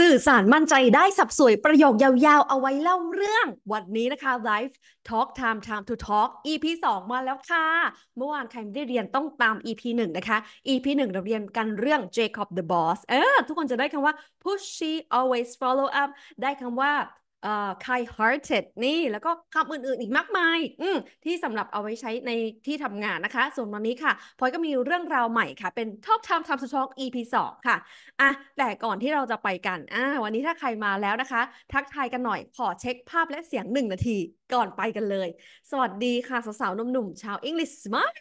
สื่อสารมั่นใจได้สับสวยประโยคยาวๆ เอาไว้เล่าเรื่อง วันนี้นะคะ Live Talk Time Time to Talk EP 2 มาแล้วค่ะ เมื่อวานใครไม่ได้เรียนต้องตาม EP 1 นะคะ EP 1 เราเรียนกันเรื่อง Jacob the Boss เออ ทุกคนจะได้คำว่า p u s h she always follow up ได้คำว่า kind hearted นี่แล้วก็คำอื่นๆอีกมากมายมที่สำหรับเอาไว้ใช้ในที่ทำงานนะคะ ส่วนวันนี้ค่ะพลอยก็มีเรื่องราวใหม่ค่ะ เป็น Top Time Time to Talk EP 2 ค่ะอ่ะแต่ก่อนที่เราจะไปกันอ่าวันนี้ถ้าใครมาแล้วนะคะ ทักทายกันหน่อย ขอเช็คภาพและเสียงหนึ่งนาทีก่อนไปกันเลย สวัสดีค่ะสาวๆหนุ่มๆ ชาว English Smile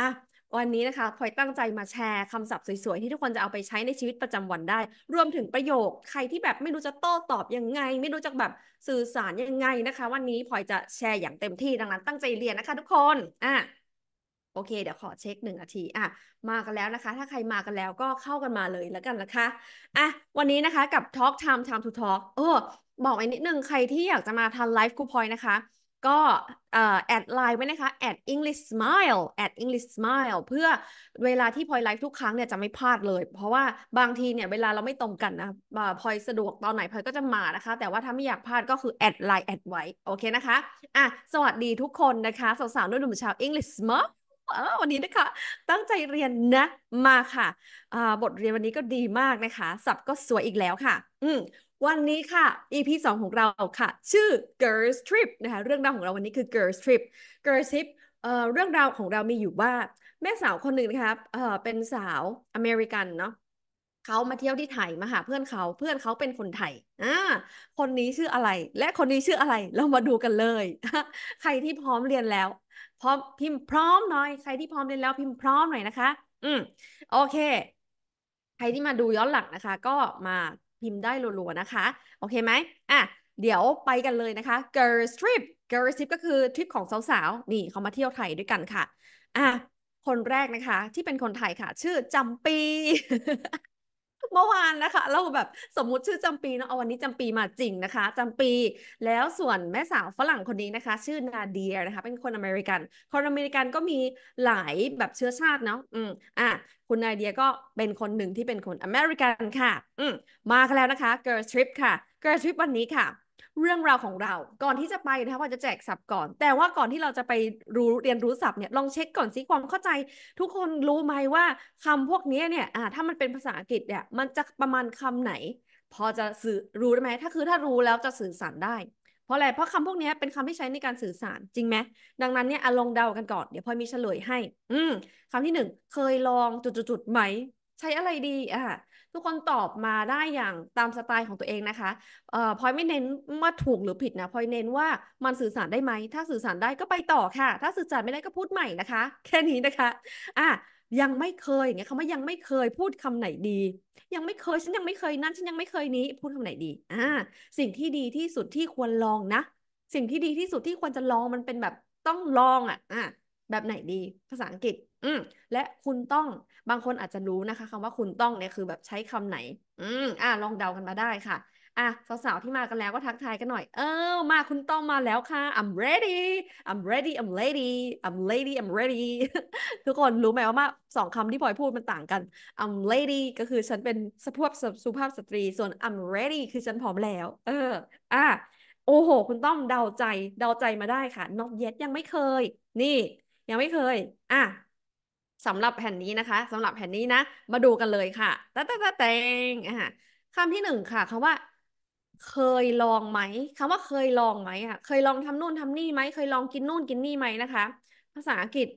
อ่ะวันนี้นะคะพลอยตั้งใจมาแชร์คำศัพท์สวยๆที่ทุกคนจะเอาไปใช้ในชีวิตประจำวันได้รวมถึงประโยค ใครที่แบบไม่รู้จะโต้ตอบยังไง ไม่รู้จะแบบสื่อสารยังไงนะคะ วันนี้พลอยจะแชร์อย่างเต็มที่ดังนั้นตั้งใจเรียนนะคะ ทุกคนอ่ะโอเค เดี๋ยวขอเช็คหนึ่งนาทีอ่ะ มากันแล้วนะคะ ถ้าใครมากันแล้วก็เข้ากันมาเลยแล้วกันนะคะอ่ะวันนี้นะคะกับ Talk Time Time to Talk เออบอกไว้นิดนึงใครที่อยากจะมาทันไลฟ์คูพอยนะคะก็แอดไลน์ไว้นะคะแอด English Smile แอด English Smile เพื่อเวลาที่พลอยไลฟ์ทุกครั้งเนี่ยจะไม่พลาดเลย เพราะว่าบางทีเนี่ยเวลาเราไม่ตรงกันนะพลอยสะดวกตอนไหนพลอยก็จะมานะคะ แต่ว่าถ้าไม่อยากพลาดก็คือแอดไลน์แอดไว้ โอเคนะคะอ่ะสวัสดีทุกคนนะคะสาวๆนุ่มๆชาว English Smile วันนี้นะคะ ตั้งใจเรียนนะมาค่ะ บทเรียนวันนี้ก็ดีมากนะคะ สับก็สวยอีกแล้วค่ะ อืวันนี้ค่ะ EP 2 ของเราค่ะ ชื่อ Girls Trip นะคะ เรื่องราวของเราวันนี้คือ Girls Trip Girls Trip เอ่อเรื่องราวของเรา มีอยู่ว่า แม่สาวคนหนึ่งนะครับเอ่อเป็นสาวอเมริกันเนาะเขามาเที่ยวที่ไทยมาหาเพื่อนเขาเพื่อนเขาเป็นคนไทยอ่าคนนี้ชื่ออะไร และคนนี้ชื่ออะไร เรามาดูกันเลย ใครที่พร้อมเรียนแล้ว พร้อมพิมพ์พร้อมหน่อยใครที่พร้อมเรียนแล้วพิมพ์พร้อมหน่อยนะคะ อืมโอเค ใครที่มาดูย้อนหลังนะคะ ก็มาพิมพ์ได้รัว ๆ นะคะ โอเคไหมอ่ะ เดี๋ยวไปกันเลยนะคะ g i r l trip g i r l trip ก็คือ ทริป ของ สาว ๆ นี่เขามาเที่ยวไทย ด้วยกันค่ะ อ่ะ คนแรกนะคะ ที่เป็นคน ไทย ค่ะ ชื่อจำปีเมื่อวานนะคะ เราแบบสมมุติชื่อจำปีเนาะเอาวันนี้จำปีมาจริงนะคะจำปีแล้วส่วนแม่สาวฝรั่งคนนี้นะคะ ชื่อนาเดียนะคะ เป็นคนอเมริกัน คนอเมริกันก็มีหลายแบบเชื้อชาติเนาะอืมอ่ะคุณนาเดียก็เป็นคนหนึ่งที่เป็นคนอเมริกันค่ะ อืมมาแล้วนะคะ Girl Trip ค่ะ Girl Trip วันนี้ค่ะเรื่องราวของเรา ก่อนที่จะไปนะคะว่าจะแจกศัพท์ก่อน แต่ว่าก่อนที่เราจะไปรู้เรียนรู้ศัพท์เนี่ยลองเช็คก่อนสิความเข้าใจ ทุกคนรู้ไหมว่า คำพวกนี้เนี่ยอ่าถ้ามันเป็นภาษาอังกฤษเนี่ยมันจะประมาณคำไหน พอจะสื่อรู้ได้ไหมถ้าคือถ้ารู้แล้วจะสื่อสารได้ เพราะอะไร เพราะคำพวกนี้เป็นคำที่ใช้ในการสื่อสารจริงไหม ดังนั้นเนี่ยลองเดากันก่อน เดี๋ยวพอมีเฉลยให้ อืคำที่หนึ่งเคยลองจุดๆไหมใช้อะไรดีอ่ะทุกคนตอบมาได้อย่างตามสไตล์ของตัวเองนะคะเอ่อพอยไม่เน้นว่าถูกหรือผิดนะ พอยเน้นว่ามันสื่อสารได้ไหม ถ้าสื่อสารได้ก็ไปต่อค่ะ ถ้าสื่อสารไม่ได้ก็พูดใหม่นะคะ แค่นี้นะคะ อ่ะ ยังไม่เคยอางเงี้ยคำว่ายังไม่เคยพูดคำไหนดี ยังไม่เคยฉันยังไม่เคยนั่นฉันยังไม่เคยนี้ พูดคำไหนดี อ่าสิ่งที่ดีที่สุดที่ควรลองนะ สิ่งที่ดีที่สุดที่ควรจะลองมันเป็นแบบต้องลองอ่ะ อ่ะแบบไหนดีภาษาอังกฤษ อืมและคุณต้อง บางคนอาจจะรู้นะคะ คำว่าคุณต้องเนี่ยคือแบบใช้คำไหน อืมอ่าลองเดากันมาได้ค่ะ อ่ะ สาวๆ ที่มากันแล้วก็ทักทายกันหน่อย เออ มาคุณต้องมาแล้วค่ะ I'm ready I'm ready I'm ready I'm l a d y I'm ready ทุกคนรู้ไหมว่ามาสองคำที่พลอยพูดมันต่างกัน I'm l a d y ก็คือฉันเป็นสุภาพสุภาพสตรี ส่วน I'm ready คือฉันพร้อมแล้ว เออ อ่ะ โอ้โห คุณต้องเดาใจ เดาใจมาได้ค่ะ not yet ยังไม่เคย นี่ยังไม่เคย อ่ะสำหรับแผ่นนี้นะคะสำหรับแผ่นนี้นะ มาดูกันเลยค่ะตะตะตะแตง อ่ะคำที่หนึ่งค่ะคำว่า เคยลองไหมคำว่าเคยลองไหมอ่ะเคยลองทำนู่นทำนี่ไหมเคยลองกินนู่นกินนี่ไหมนะคะ ภาษาอังกฤษ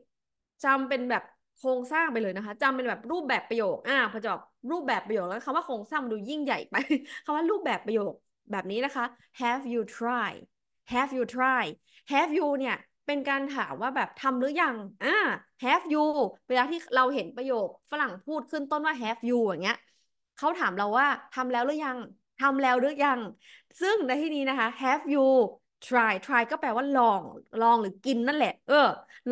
จำเป็นแบบโครงสร้างไปเลยนะคะจำเป็นแบบรูปแบบประโยคอ่าพอจบรูปแบบประโยคแล้วคำว่าโครงสร้างมันดูยิ่งใหญ่ไปคำว่ารูปแบบประโยคแบบนี้นะคะ have you t r i e d have you t r i e d have you เนี่ยเป็นการถามว่าแบบทำหรืออยังอ่า have you เวลาที่เราเห็นประโยค ฝรั่งพูดขึ้นต้นว่า have you อย่างเงี้ย เขาถามเราว่าทำแล้วหรือยัง ทำแล้วหรือยัง ซึ่งในที่นี้นะคะ have you try try ก็แปลว่าลอง ลองหรือกินนั่นแหละ เออ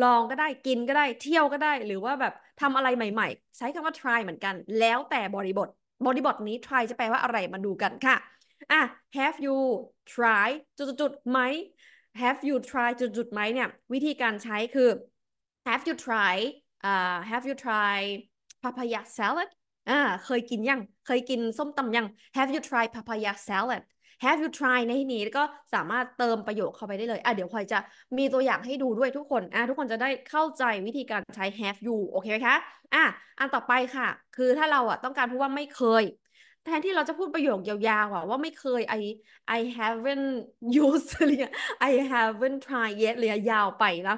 ลองก็ได้ กินก็ได้ เที่ยวก็ได้ หรือว่าแบบทำอะไรใหม่ๆ ใช้คำว่า try เหมือนกัน แล้วแต่บริบท บริบทนี้ try จะแปลว่าอะไรมาดูกันค่ะอ่ะ have you try จุดๆไหม have you tried จุดจุดไหมเนี่ย วิธีการใช้คือ have you tried have you tried papaya salad อ่าเคยกินยังเคยกินส้มตำยัง have you tried papaya salad have you tried ในที่นี้ก็สามารถเติมประโยคเข้าไปได้เลยอ่ะเดี๋ยวคอยจะมีตัวอย่างให้ดูด้วยทุกคนอ่ะทุกคนจะได้เข้าใจวิธีการใช้ have you โอเคไหมคะอ่ะอันต่อไปค่ะ คือถ้าเราอ่ะต้องการพูดว่าไม่เคยแทนที่เราจะพูดประโยคยาวๆ ว่าไม่เคย I I haven't used เลย I haven't tried yet เลยยาวไปแล้ว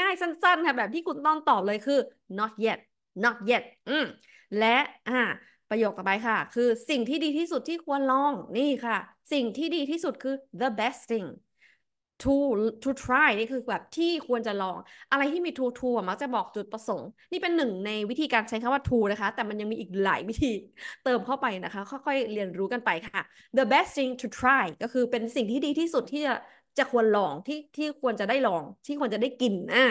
ง่ายๆ สั้นๆ ค่ะแบบที่คุณต้องตอบเลยคือ not yet not yet อืมและอ่าประโยคต่อไปค่ะ คือสิ่งที่ดีที่สุดที่ควรลองนี่ค่ะ สิ่งที่ดีที่สุดคือ the best thing to to try นี่คือแบบที่ควรจะลองอะไรที่มี to to มักจะบอกจุดประสงค์ นี่เป็นหนึ่งในวิธีการใช้คำว่า to นะคะ แต่มันยังมีอีกหลายวิธีเติมเข้าไปนะคะ ค่อยๆเรียนรู้กันไปค่ะ the best thing to try ก็คือเป็นสิ่งที่ดีที่สุดที่จะจะควรลองที่ที่ควรจะได้ลอง ที่ควรจะได้กิน อ่ะ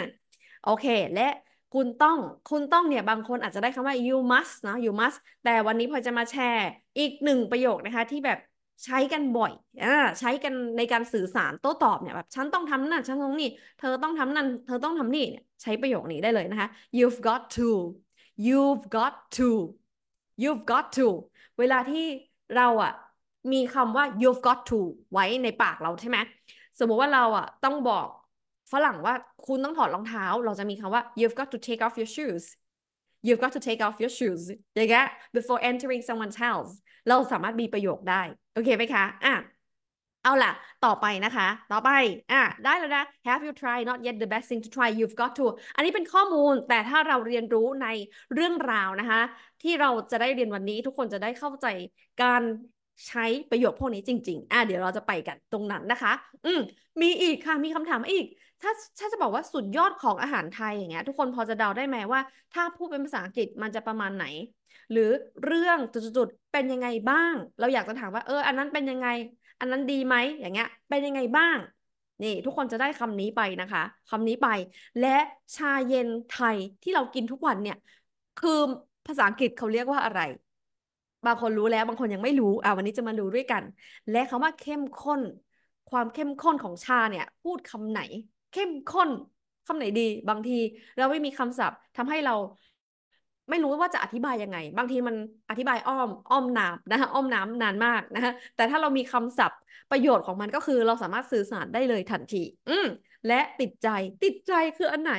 โอเค และคุณต้องคุณต้องเนี่ย บางคนอาจจะได้คำว่า you must นะ you must แต่วันนี้พอจะมาแชร์ อีกหนึ่งประโยคนะคะที่แบบใช้กันบ่อยอ่าใช้กันในการสื่อสารโต้ตอบเนี่ยแบบฉันต้องทำนั่น ฉันต้องนี่ เธอต้องทำนั่น เธอต้องทำนี่เนี่ยใช้ประโยคนี้ได้เลย นะคะ you've got to you've got to you've got to เวลาที่เราอ่ะมีคำว่า you've got to ไว้ในปากเราใช่ไหม สมมติว่าเราอ่ะต้องบอกฝรั่งว่าคุณต้องถอดรองเท้าเราจะมีคำว่า you've got to take off your shoes you've got to take off your shoes อย่างเงี้ย before entering someone's house เราสามารถมีประโยคได้โอเคไหมคะ อ่ะ เอาล่ะ ต่อไปนะคะ ต่อไป อ่ะ ได้แล้วนะ have you tried not yet the best thing to try you've got to อันนี้เป็นข้อมูล แต่ถ้าเราเรียนรู้ในเรื่องราวนะคะ ที่เราจะได้เรียนวันนี้ ทุกคนจะได้เข้าใจการใช้ประโยคพวกนี้จริงๆ อ่ะ เดี๋ยวเราจะไปกันตรงนั้นนะคะ อืมมีอีกค่ะ มีคำถามอีก ถ้า ถ้าจะบอกว่าสุดยอดของอาหารไทยอย่างเงี้ย ทุกคนพอจะเดาได้ไหมว่าถ้าพูดเป็นภาษาอังกฤษมันจะประมาณไหนหรือเรื่องจุดๆเป็นยังไงบ้าง เราอยากจะถามว่าเอออันนั้นเป็นยังไง อันนั้นดีไหมอย่างเงี้ย เป็นยังไงบ้าง นี่ทุกคนจะได้คำนี้ไปนะคะคำนี้ไป และชาเย็นไทยที่เรากินทุกวันเนี่ย คือภาษาอังกฤษเขาเรียกว่าอะไร บางคนรู้แล้วบางคนยังไม่รู้ อ่าวันนี้จะมาดูด้วยกัน และคาว่าเข้มข้น ความเข้มข้นของชาเนี่ย พูดคำไหน เข้มข้นคำไหนดีบางทีเราไม่มีคำศัพท์ทำให้เราไม่รู้ว่าจะอธิบายยังไง บางทีมันอธิบายอ้อม อ้อมน้ำนะคะอ้อมน้ำนานมากนะคะแต่ถ้าเรามีคำศัพท์ ประโยชน์ของมันก็คือเราสามารถสื่อสารได้เลยทันที อืมและติดใจติดใจคืออันไหน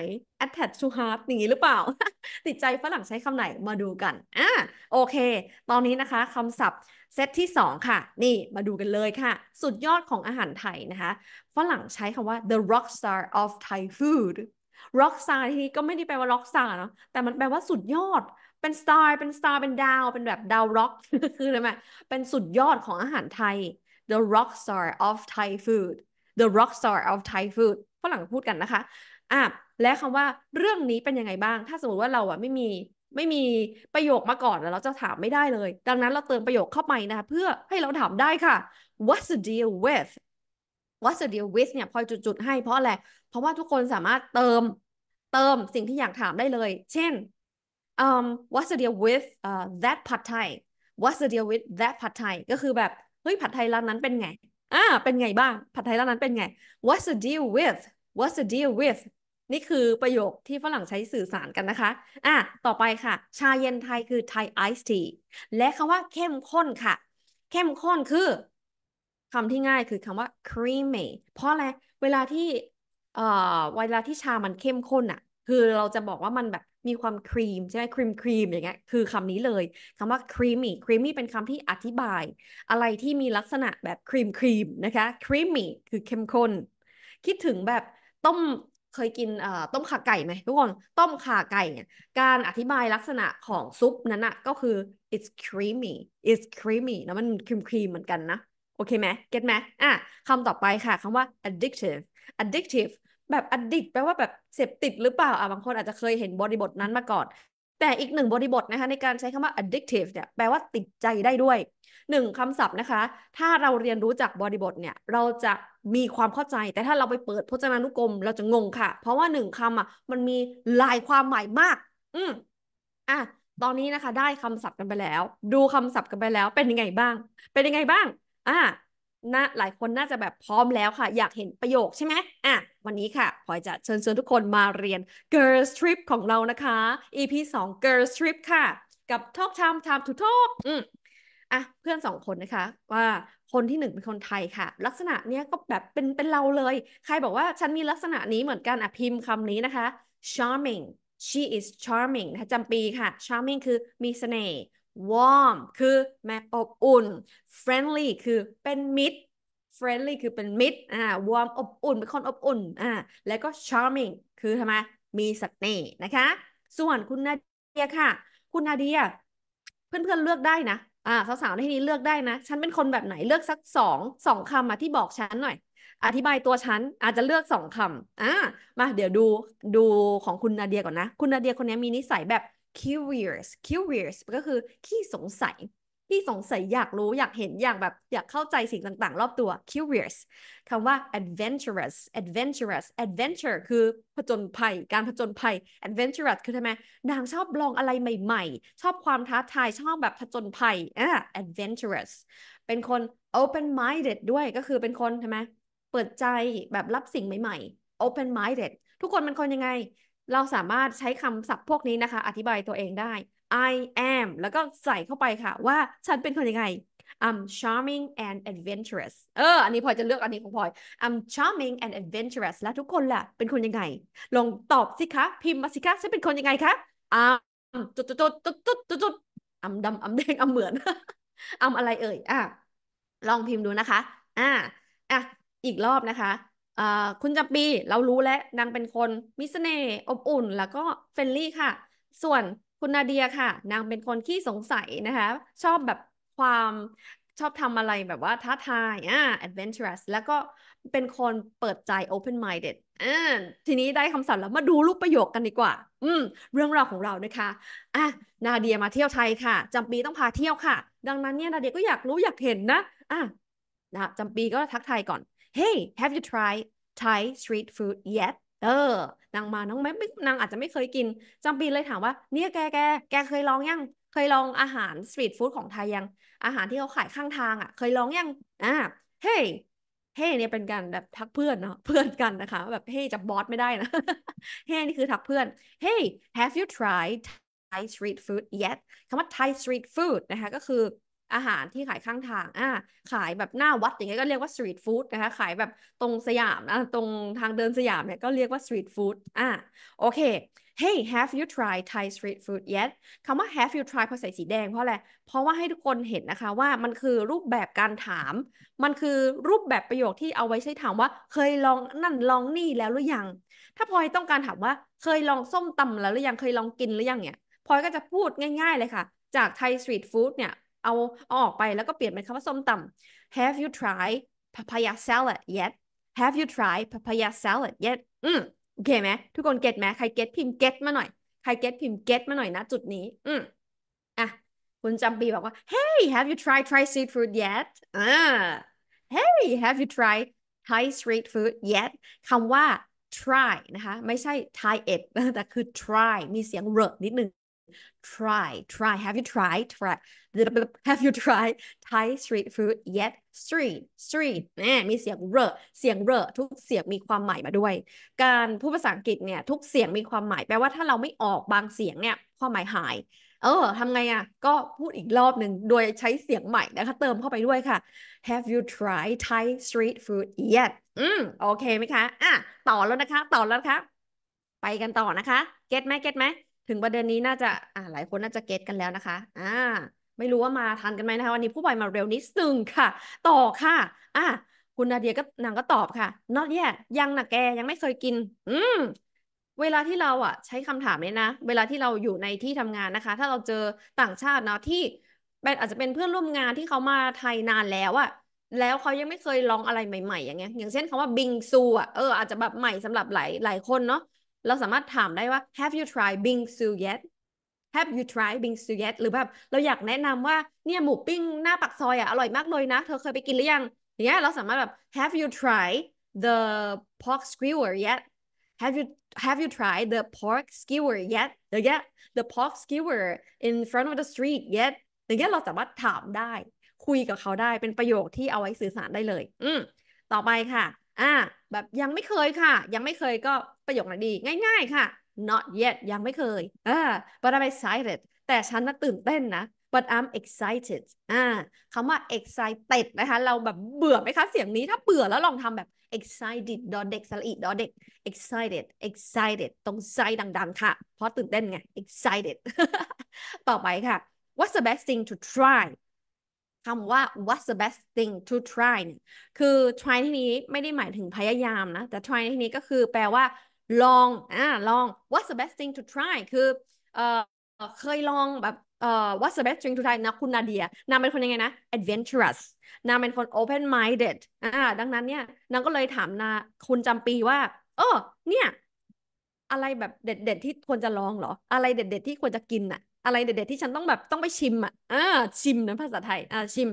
attach e d to heart อย่างนี้หรือเปล่า ติดใจฝรั่งใช้คำไหนมาดูกันอ่าโอเค ตอนนี้นะคะคำศัพท์เซตที่ 2 ค่ะ นี่มาดูกันเลยค่ะ สุดยอดของอาหารไทยนะคะฝรั่งใช้คำว่า the rock star of Thai food ร็อกซาร์ทีนี้ก็ไม่ได้แปลว่าร็อกซาร์เนาะแต่มันแปลว่าสุดยอด เป็นสตาร์เป็นสตาร์เป็นดาวเป็นแบบดาวร็อกคืออะไรไหมเป็นสุดยอดของอาหารไทย the rock star of Thai food the rock star of Thai food ฝรั่งพูดกันนะคะอ่ะและคำว่าเรื่องนี้เป็นยังไงบ้าง ถ้าสมมติว่าเราอ่ะไม่มีไม่มีประโยคมาก่อนแล้วเราจะถามไม่ได้เลย ดังนั้นเราเติมประโยคเข้าไปนะคะเพื่อให้เราถามได้ค่ะ What's the deal with ว่าเสีย e deal เนี่ยพอยจุดๆ ให้เพราะอะไรเพราะว่าทุกคนสามารถเติมเติมสิ่งที่อยากถามได้เลย เช่น um what's the deal with uh, that pad thai what's the deal with that pad thai ก็คือแบบ เฮ้ย ผัดไทยร้านนั้นเป็นไง อ่าเป็นไงบ้าง ผัดไทยร้านนั้นเป็นไง what's the deal with what's the deal with นี่คือประโยคที่ฝรั่งใช้สื่อสารกันนะคะ อ่ะ ต่อไปค่ะ ชาเย็นไทยคือ t Thai i ไอซ์ทีและคำว่าเข้มข้นค่ะ เข้มข้นคือคำที่ง่ายคือคำว่า creamy เพราะอะไร เวลาที่ เอ่อ เวลาที่ชามันเข้มข้นอะคือเราจะบอกว่ามันแบบมีความครีมใช่ไหมครีมครีมอย่างเงี้ย คือคำนี้เลย คำว่า creamy creamy เป็นคำที่อธิบายอะไรที่มีลักษณะแบบครีมครีมนะคะ creamy คือเข้มข้น คิดถึงแบบต้ม เคยกินเอ่อต้มขาไก่ไหมทุกคน ต้มขาไก่เนี่ย การอธิบายลักษณะของซุปนั้นอะก็คือ it's creamy it's creamy นะมันครีมครีมเหมือนกันนะโอเคไหม เก็ตไหมอ่ะคำต่อไปค่ะ คำว่า addictive addictive แบบ addict แปลว่าแบบเสพติดหรือเปล่า อ่ะบางคนอาจจะเคยเห็นบริบทนั้นมาก่อน แต่อีกหนึ่งบริบทนะคะในการใช้คำว่า addictive เนี่ย แปลว่าติดใจได้ด้วย หนึ่งคำศัพท์นะคะ ถ้าเราเรียนรู้จากบริบทเนี่ย เราจะมีความเข้าใจ แต่ถ้าเราไปเปิดพจนานุกรมเราจะงงค่ะ เพราะว่าหนึ่งคำอ่ะ มันมีหลายความหมายมาก อืมอ่ะ ตอนนี้นะคะ ได้คำศัพท์กันไปแล้ว ดูคำศัพท์กันไปแล้วเป็นยังไงบ้าง เป็นยังไงบ้างอ่ะน่าหลายคนน่าจะแบบพร้อมแล้วค่ะ อยากเห็นประโยคใช่ไหม อ่ะ วันนี้ค่ะ พลอยจะเชิญชวนทุกคนมาเรียน Girls Trip ของเรานะคะ EP 2 Girls Trip ค่ะ กับ Talk Time Time to Talk อืมอ่ะ เพื่อนสองคนนะคะ ว่า คนที่หนึ่งเป็นคนไทยค่ะ ลักษณะเนี้ยก็แบบเป็นเป็นเราเลย ใครบอกว่าฉันมีลักษณะนี้เหมือนกันอ่ะพิมพ์คำนี้นะคะ charming she is charming นะจำปีค่ะ charming คือมีเสน่ห์ warm คือแม่อบอุ่น friendly คือเป็นมิตร friendly คือ เป็นมิตร อ่า warm อบอุ่น เป็นคนอบอุ่น อ่า แล้วก็ charming คือทำไม มีสเสน่ห์นะคะ ส่วนคุณนาเดียค่ะ คุณนาเดีย เพื่อนๆ เลือกได้นะ อ่า สาวๆในที่นี้เลือกได้นะ ฉันเป็นคนแบบไหนเลือกสักสอง สองคำมาที่บอกฉันหน่อย อธิบายตัวฉันอาจจะเลือกสองคำอ่า มาเดี๋ยวดู ดูของคุณนาเดียก่อนนะ คุณนาเดียคนนี้มีนิสัยแบบ curious curious ก็คือขี้สงสัยขี้สงสัย อยากรู้อยากเห็นอยากแบบอยากเข้าใจสิ่งต่างๆ รอบตัว curious คำว่า adventurous adventurous adventure คือผจญภัยการผจญภัย adventurous คือทำไมนางชอบลองอะไรใหม่ ๆ ชอบความท้าทายชอบแบบผจญภัยอ่ะ adventurous เป็นคน open minded ด้วยก็คือเป็นคนทำไมเปิดใจแบบรับสิ่งใหม่ ๆ open minded ทุกคนเป็นคนยังไงเราสามารถใช้คำศัพท์พวกนี้นะคะ อธิบายตัวเองได้ I am แล้วก็ใส่เข้าไปค่ะว่าฉันเป็นคนยังไง I'm charming and adventurous เอออันนี้พลอยจะเลือกอันนี้ของพลอย I'm charming and adventurous และทุกคนล่ะเป็นคนยังไงลองตอบสิคะ พิมพ์มาสิคะฉันเป็นคนยังไงคะ I'm จุดจุดจุดจุดจุดจุดจุด I'm ดำ I'm แดง I'm เหมือน I'm อะไรเอ่ย อ่ะ ลองพิมพ์ดูนะคะ อ่าอ่ะอีกรอบนะคะคุณจำปีเรารู้แล้วนางเป็นคนมิสเน่อบอุ่น แล้วก็เฟรนลี่ค่ะ ส่วนคุณนาเดียค่ะ นางเป็นคนขี้สงสัยนะคะชอบแบบความชอบทำอะไรแบบว่าท้าทายอ่า adventurous แล้วก็เป็นคนเปิดใจ open minded อ่าทีนี้ได้คำสั่งแล้วมาดูรูปประโยคกันดีกว่า อืม เรื่องราวของเรานะคะอ่ะนาเดียมาเที่ยวไทยค่ะจำปีต้องพาเที่ยวค่ะ ดังนั้นเนี่ยนาเดียก็อยากรู้อยากเห็นนะอ่ะนะจำปีก็ทักไทยก่อน hey have you tried Thai street food yet เออนางมาน้องไม่นางอาจจะไม่เคยกิน จังปีเลยถามว่า เนี่ยแก แก แกเคยลองยัง เคยลองอาหารสตรีทฟู้ดของไทยยัง อาหารที่เขาขายข้างทางอะ่ะ เคยลองยัง อ่าเฮ้เฮ้เนี่ย เป็นการแบบทักเพื่อนเนาะ เพื่อนกันนะคะ แบบเฮ้จะบอสไม่ได้นะ เฮ้นี่คือทักเพื่อน Hey have you tried Thai street food yet คำว่า Thai street food นะคะ ก็คืออาหารที่ขายข้างทางอ่าขายแบบหน้าวัดอย่างเงี้ยก็เรียกว่าสตรีทฟู้ดนะคะขายแบบตรงสยามอ่าตรงทางเดินสยามเนี่ยก็เรียกว่าสตรีทฟู้ดอ่าโอเค Hey have you tried Thai street food yet คำว่า have you tried พอใส่สีแดงเพราะอะไร เพราะว่าให้ทุกคนเห็นนะคะว่ามันคือรูปแบบการถาม มันคือรูปแบบประโยคที่เอาไว้ใช้ถามว่าเคยลองนั่นลองนี่แล้วหรือยัง ถ้าพลอยต้องการถามว่าเคยลองส้มตำแล้วหรือยังเคยลองกินหรือยังเนี่ยพลอยก็จะพูดง่าย ๆเลยค่ะจาก Thai street food เนี่ยเอาเอาออกไปแล้วก็เปลี่ยนเป็นคำว่าส้มตำ Have you tried papaya salad yet Have you tried papaya salad yet อืมโอเคไหมทุกคนเก็ตไหมใครเก็ตพิมพ์เก็ตมาหน่อย ใครเก็ตพิมพ์เก็ตมาหน่อยนะจุดนี้ อืมอ่ะคุณจำปีบอกว่า Hey have you tried Thai street food yet อ่า Hey have you tried Thai street food yet คำว่า try นะคะ ไม่ใช่ t h a it แต่คือ try มีเสียงเรอะนิดนึง try try have you tried try have you tried Thai street food yet street street แมมีเสียงเรอเสียงเรอทุกเสียงมีความหมายมาด้วย การพูดภาษาอังกฤษเนี่ยทุกเสียงมีความหมายแปลว่าถ้าเราไม่ออกบางเสียงเนี่ย ความหมายหาย เออทำไงอ่ะ ก็พูดอีกรอบหนึ่งโดยใช้เสียงใหม่นะคะ เติมเข้าไปด้วยค่ะ Have you tried Thai street food yet อืมโอเคไหมคะอ่ะต่อแล้วนะคะต่อแล้วนะคะไปกันต่อนะคะเก็ตไหมเก็ตไหมถึงประเด็นนี้น่าจะอ่าหลายคนน่าจะเก็ตกันแล้วนะคะ อ่า ไม่รู้ว่ามาทันกันไหมนะคะวันนี้ผู้บ่อยมาเร็วนิดนึ่งค่ะ ต่อค่ะอ่าคุณนาเดียก็นางก็ตอบค่ะ not yet ยังนะแกยังไม่เคยกิน อืม เวลาที่เราอ่ะ ใช้คำถามนี้นะ เวลาที่เราอยู่ในที่ทำงานนะคะ ถ้าเราเจอต่างชาติเนาะที่อาจจะเป็นเพื่อนร่วมงานที่เขามาไทยนานแล้วอะแล้วเขายังไม่เคยลองอะไรใหม่ ๆ อย่างเงี้ย อย่างเช่นคำว่าบิงซูอ่ะเอออาจจะแบบใหม่สำหรับหลายหลายคนเนาะเราสามารถถามได้ว่า have you tried bingsu yet have you tried bingsu yet หรือแบบเราอยากแนะนำว่าเนี่ยหมูปิ้งหน้าปักซอยอ่ะ อร่อยมากเลยนะ เธอเคยไปกินหรือยัง อย่างเงี้ยเราสามารถแบบ have you tried the pork skewer yet have you have you tried the pork skewer yet อย่างเงี้ย the pork skewer in front of the street yet อย่างเงี้ยเราสามารถถามได้ คุยกับเขาได้เป็นประโยคที่เอาไว้สื่อสารได้เลย อืมต่อไปค่ะอ่าแบบยังไม่เคยค่ะ ยังไม่เคยก็ประโยคไหนดีง่ายๆค่ะ not yet ยังไม่เคยอ่า but I'm excited แต่ฉันน่ะตื่นเต้นนะ but I'm excited อ่าคำว่า excited นะคะ เราแบบเบื่อไหมคะเสียงนี้ถ้าเบื่อแล้วลองทำแบบ excited ดอเด็กสระอีดอเด็ก excited excited ตรงไซดัง ๆ ค่ะ เพราะตื่นเต้นไง excited ต่อไปค่ะ what's the best thing to try คำว่า what's the best thing to try คือ try ที่นี้ไม่ได้หมายถึงพยายามนะ แต่ try ที่นี้ก็คือแปลว่า ลองอ่าลอง what's the best thing to try คือเออเคยลองแบบเอ่อ what's the best thing to try นะคุณ นาเดีย นางเป็นคนยังไงนะ adventurous นางเป็นคน open minded อ่าดังนั้นเนี่ย นางก็เลยถามนาคุณจำปีว่า เออ เนี่ย อะไรแบบเด็ดๆที่ควรจะลองเหรอ อะไรเด็ดๆที่ควรจะกินอ่ะอะไรเด็ดๆ ที่ฉันต้องแบบต้องไปชิมอ่ะ อ่า ชิมนะภาษาไทย อ่าชิม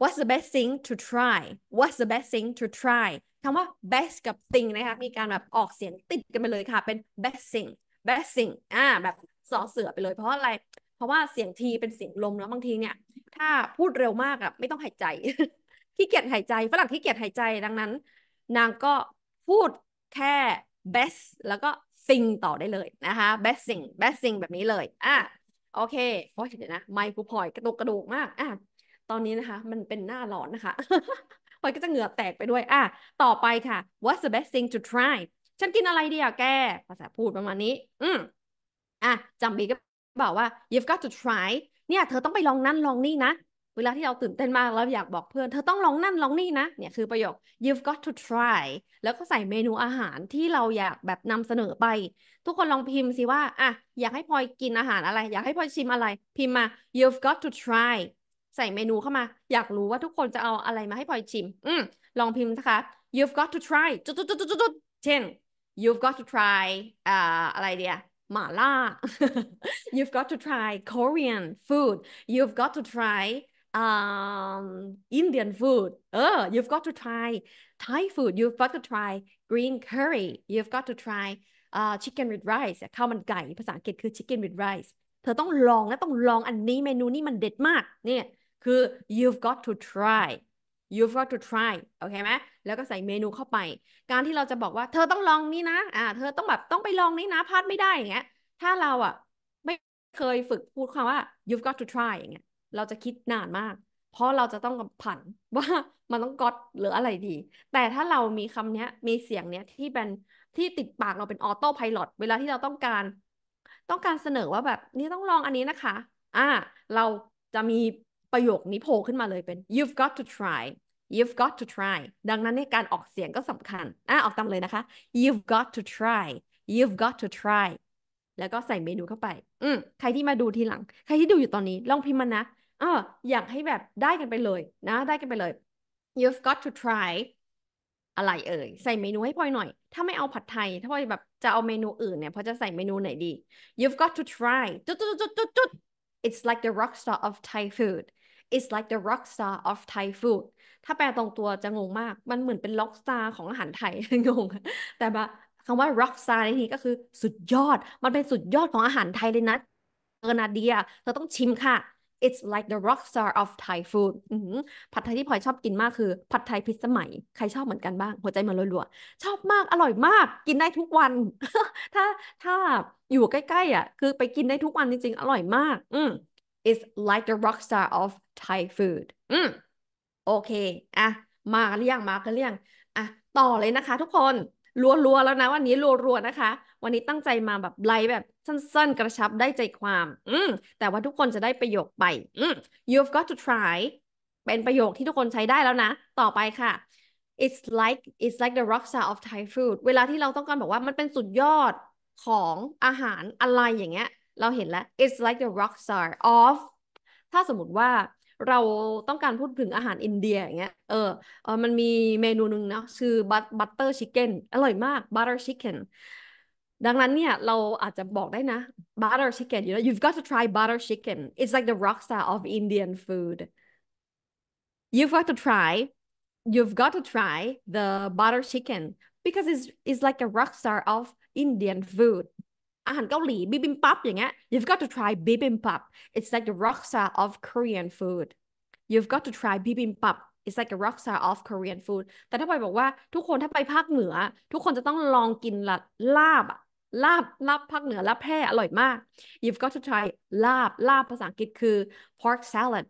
What's the best thing to try What's the best thing to try คำว่า best กับ thing นะคะ มีการแบบออกเสียงติดกันไปเลยค่ะ เป็น best thing best thing อ่า แบบสอเสือไปเลย เพราะอะไร เพราะว่าเสียงทีเป็นเสียงลมแล้วบางทีเนี่ย ถ้าพูดเร็วมากอ่ะไม่ต้องหายใจขี้เกียจหายใจ ฝรั่งขี้เกียจหายใจดังนั้น นางก็พูดแค่ best แล้วก็ thing ต่อได้เลยนะคะ best thing best thing แบบนี้เลย อ่ะโอเคโอ้ยเดี๋ยวนะ ไมค์กูพลอยกระดกกระดูกมากอ่ะตอนนี้นะคะ มันเป็นหน้าร้อนนะคะพลอยก็จะเหงื่อแตกไปด้วยอ่ะต่อไปค่ะ what's the best thing to try ฉันกินอะไรดีอ่ะแกภาษาพูดประมาณนี้ อืมอ่ะจำบีก็บอกว่า you've got to try เนี่ย เธอต้องไปลองนั่นลองนี่นะเวลาที่เราตื่นเต้นมากแล้วอยากบอกเพื่อน เธอต้องลองนั่นลองนี่นะเนี่ยคือประโยค you've got to try แล้วก็ใส่เมนูอาหารที่เราอยากแบบนำเสนอไป ทุกคนลองพิมพ์สิว่าอ่ะอยากให้พลอยกินอาหารอะไร อยากให้พลอยชิมอะไร พิมพ์มา you've got to try ใส่เมนูเข้ามา อยากรู้ว่าทุกคนจะเอาอะไรมาให้พลอยชิมอืมลองพิมพ์นะคะ you've got to try จุดจุดจุดจุดเช่น you've got to try อ่าอะไรเดียหม่าล่า you've got to try Korean food you've got to try um, Indian food. Oh, you've got to try Thai food. You've got to try green curry. You've got to try uh, chicken with rice ข้าวมันไก่ภาษาอังกฤษคือ chicken with rice เธอต้องลองและต้องลองอันนี้เมนูนี้มันเด็ดมากเนี่ยคือ you've got to try you've got to try โอเคไหมแล้วก็ใส่เมนูเข้าไป การที่เราจะบอกว่า เธอต้องลองนี้นะอ่าเธอต้องแบบต้องไปลองนี้นะพลาดไม่ได้อย่างเงี้ยถ้าเราอ่ะไม่เคยฝึกพูดคำว่า you've got to try อย่างเงี้ยเราจะคิดนานมาก เพราะเราจะต้องผัน ว่ามันต้องก๊อตหรืออะไรดี แต่ถ้าเรามีคำนี้มีเสียงเนี้ยที่เป็นที่ติดปากเราเป็นออโต้ไพลดเวลาที่เราต้องการ ต้องการเสนอว่าแบบ นี่ต้องลองอันนี้นะคะ อ่า เราจะมีประโยคนี้โผล่ขึ้นมาเลยเป็น you've got to try you've got to try ดังนั้นในการออกเสียงก็สำคัญ อ่าออกตามเลยนะคะ you've got to try you've got to try แล้วก็ใส่เมนูเข้าไป อืมใครที่มาดูทีหลัง ใครที่ดูอยู่ตอนนี้ลองพิมพ์มันนะอออยากให้แบบได้กันไปเลยนะได้กันไปเลย you've got to try อะไรเอ่ย ใส่เมนูให้พลอยหน่อยถ้าไม่เอาผัดไทย ถ้าพลอยแบบจะเอาเมนูอื่นเนี่ยพลอยจะใส่เมนูไหนดี you've got to try จุดจุดจุดจุดจุด it's like the rock star of Thai food it's like the rock star of Thai food ถ้าแปลตรงตัวจะงงมากมันเหมือนเป็นล็อกสตาร์ของอาหารไทยงงแต่แบบคำว่า rock star ในที่ก็คือสุดยอดมันเป็นสุดยอดของอาหารไทยเลยนะเออนาเดียเธอต้องชิมค่ะ it's like the rock star of Thai food ผัดไทยที่พลอยชอบกินมากคือ ผัดไทยพิสสมัย ใครชอบเหมือนกันบ้าง หัวใจมันรัวๆชอบมาก อร่อยมาก กินได้ทุกวัน ถ้าถ้าอยู่ใกล้ๆอ่ะ คือไปกินได้ทุกวันจริงๆ อร่อยมาก อืม it's like the rock star of Thai food อืม โอเคอ่ะมากันรือยงมากันรือยงอ่ะต่อเลยนะคะ ทุกคนรัวๆแล้วนะวันนี้รัวๆนะคะ วันนี้ตั้งใจมาแบบไลฟ์แบบสั้น ๆ กระชับได้ใจความอืมแต่ว่าทุกคนจะได้ประโยคไปอืม you've got to try เป็นประโยคที่ทุกคนใช้ได้แล้วนะ ต่อไปค่ะ it's like it's like the rock star of Thai food เวลาที่เราต้องการบอกว่ามันเป็นสุดยอดของอาหารอะไรอย่างเงี้ย เราเห็นแล้ว it's like the rock star of ถ้าสมมติว่าเราต้องการพูดถึงอาหารอินเดียอย่างเงี้ย เออเออมันมีเมนูหนึ่งนะคือบัตบัตเตอร์ชิคเก้น อร่อยมาก บัตเตอร์ชิคเก้น ดังนั้นเนี่ยเราอาจจะบอกได้นะ b u ต t e r chicken you know you've got to try butter chicken it's like the rock star of Indian food you've got to try you've got to try the butter chicken because it's it's like a rock star of Indian food อาหารเกาหลี บิบิมปับ อย่างเงี้ย you've got to try bibimbap it's like the rockstar of Korean food you've got to try bibimbap it's like a rockstar of Korean food แต่ถ้าไปบอกว่า ทุกคนถ้าไปภาคเหนือ ทุกคนจะต้องลองกินละลาบอะลาบ ลาบภาคเหนือลาบแพร่อร่อยมาก you've got to try ลาบ ลาบภาษาอังกฤษคือ pork salad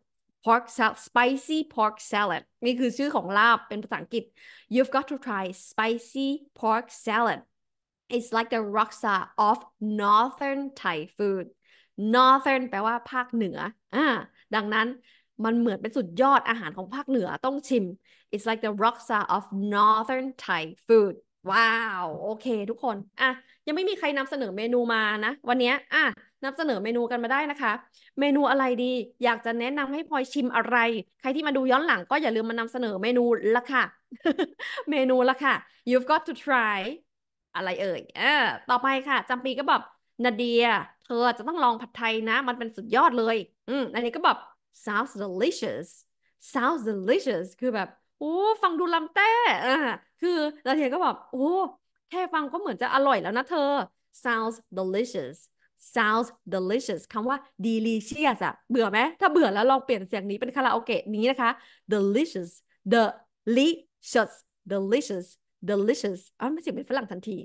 pork salad spicy pork salad นี่คือชื่อของลาบเป็นภาษาอังกฤษ you've got to try spicy pork salad it's like the r o t a of northern Thai food northern แปลว่าภาคเหนืออ่า ดังนั้นมันเหมือนเป็นสุดยอดอาหารของภาคเหนือต้องชิม it's like the r o t a of northern Thai food ว้าว โอเค ทุกคน อ่ะ ยังไม่มีใครนำเสนอเมนูมานะ วันนี้ อ่ะ นำเสนอเมนูกันมาได้นะคะ เมนูอะไรดี อยากจะแนะนำให้พลอยชิมอะไร ใครที่มาดูย้อนหลังก็อย่าลืมมานำเสนอเมนูละค่ะ เมนูละค่ะ you've got to try อะไรเอ่ยเออต่อไปค่ะ จำปีก็แบบนาเดีย เธอจะต้องลองผัดไทยนะ มันเป็นสุดยอดเลย อืมอันนี้ก็แบบ sounds delicious sounds delicious คือแบบ โอ้ฟังดูลำเต้อ่าคือ นาเดียก็แบบโอ้แค่ฟังก็เหมือนจะอร่อยแล้วนะเธอ sounds delicious sounds delicious คำว่า delicious อะเบื่อไหมถ้าเบื่อแล้วลองเปลี่ยนเสียงนี้เป็นคาราโอเกะนี้นะคะ delicious delicious delicious delicious อ๋อเสียงเป็นฝรั่งทันที